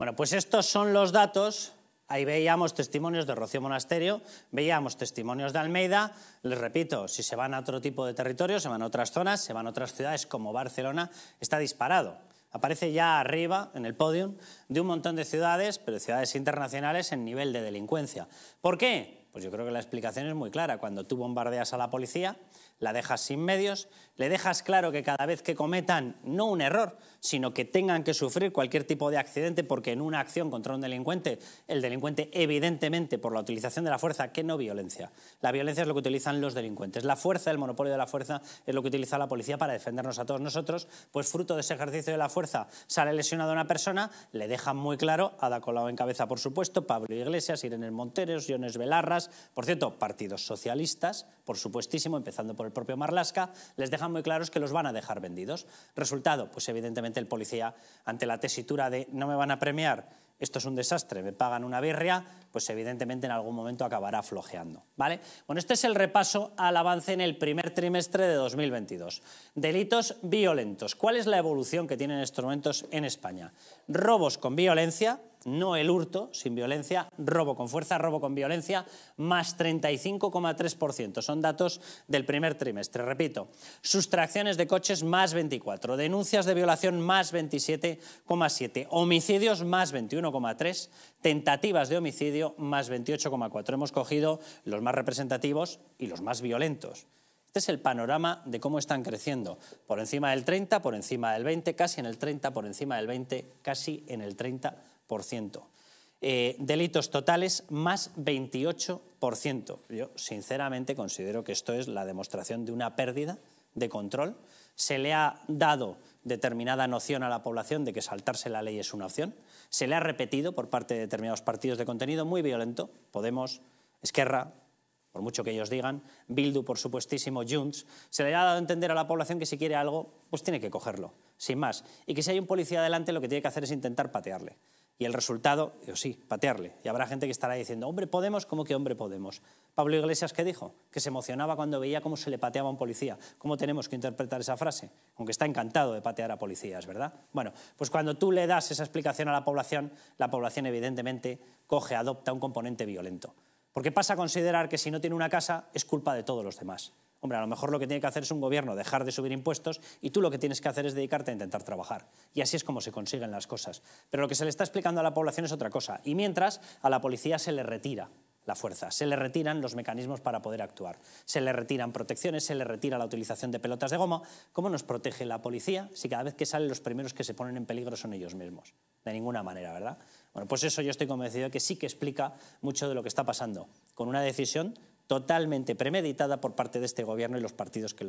Bueno, pues estos son los datos. Ahí veíamos testimonios de Rocío Monasterio, veíamos testimonios de Almeida. Les repito, si se van a otro tipo de territorio, se van a otras zonas, se van a otras ciudades como Barcelona, está disparado. Aparece ya arriba, en el podium, de un montón de ciudades, pero ciudades internacionales en nivel de delincuencia. ¿Por qué? Pues yo creo que la explicación es muy clara. Cuando tú bombardeas a la policía, la dejas sin medios, le dejas claro que cada vez que cometan no un error, sino que tengan que sufrir cualquier tipo de accidente, porque en una acción contra un delincuente, el delincuente evidentemente por la utilización de la fuerza, que no violencia. La violencia es lo que utilizan los delincuentes. La fuerza, el monopolio de la fuerza, es lo que utiliza la policía para defendernos a todos nosotros, pues fruto de ese ejercicio de la fuerza sale lesionada una persona, le dejan muy claro, Ada Colado en cabeza, por supuesto, Pablo Iglesias, Irene Monteros, Jones Velarra, por cierto, partidos socialistas, por supuestísimo, empezando por el propio Marlasca, les dejan muy claros que los van a dejar vendidos. Resultado, pues evidentemente el policía, ante la tesitura de no me van a premiar, esto es un desastre, me pagan una birria, pues evidentemente en algún momento acabará flojeando. ¿vale? Bueno, este es el repaso al avance en el primer trimestre de 2022. Delitos violentos. ¿Cuál es la evolución que tienen estos momentos en España? Robos con violencia, no el hurto sin violencia, robo con fuerza, robo con violencia, más 35,3%. Son datos del primer trimestre, repito. Sustracciones de coches más 24, denuncias de violación más 27,7, homicidios más 21,3, tentativas de homicidio más 28,4. Hemos cogido los más representativos y los más violentos. Este es el panorama de cómo están creciendo. Por encima del 30, por encima del 20, casi en el 30, por encima del 20, casi en el 30 eh, delitos totales más 28%. Yo sinceramente considero que esto es la demostración de una pérdida de control. Se le ha dado determinada noción a la población de que saltarse la ley es una opción. Se le ha repetido por parte de determinados partidos de contenido muy violento, Podemos, Esquerra, por mucho que ellos digan, Bildu, por supuestísimo, Junts, se le ha dado a entender a la población que si quiere algo, pues tiene que cogerlo, sin más. Y que si hay un policía adelante, lo que tiene que hacer es intentar patearle. Y el resultado, yo sí, patearle. Y habrá gente que estará diciendo, hombre Podemos, ¿cómo que hombre Podemos? Pablo Iglesias, ¿qué dijo? Que se emocionaba cuando veía cómo se le pateaba a un policía. ¿Cómo tenemos que interpretar esa frase? Aunque está encantado de patear a policías, ¿verdad? Bueno, pues cuando tú le das esa explicación a la población, la población evidentemente coge, adopta un componente violento. Porque pasa a considerar que si no tiene una casa es culpa de todos los demás. Hombre, a lo mejor lo que tiene que hacer es un gobierno dejar de subir impuestos y tú lo que tienes que hacer es dedicarte a intentar trabajar. Y así es como se consiguen las cosas. Pero lo que se le está explicando a la población es otra cosa. Y mientras, a la policía se le retira la fuerza, se le retiran los mecanismos para poder actuar, se le retiran protecciones, se le retira la utilización de pelotas de goma. ¿Cómo nos protege la policía si cada vez que salen los primeros que se ponen en peligro son ellos mismos? De ninguna manera, ¿verdad? Bueno, pues eso yo estoy convencido de que sí que explica mucho de lo que está pasando con una decisión totalmente premeditada por parte de este gobierno y los partidos que lo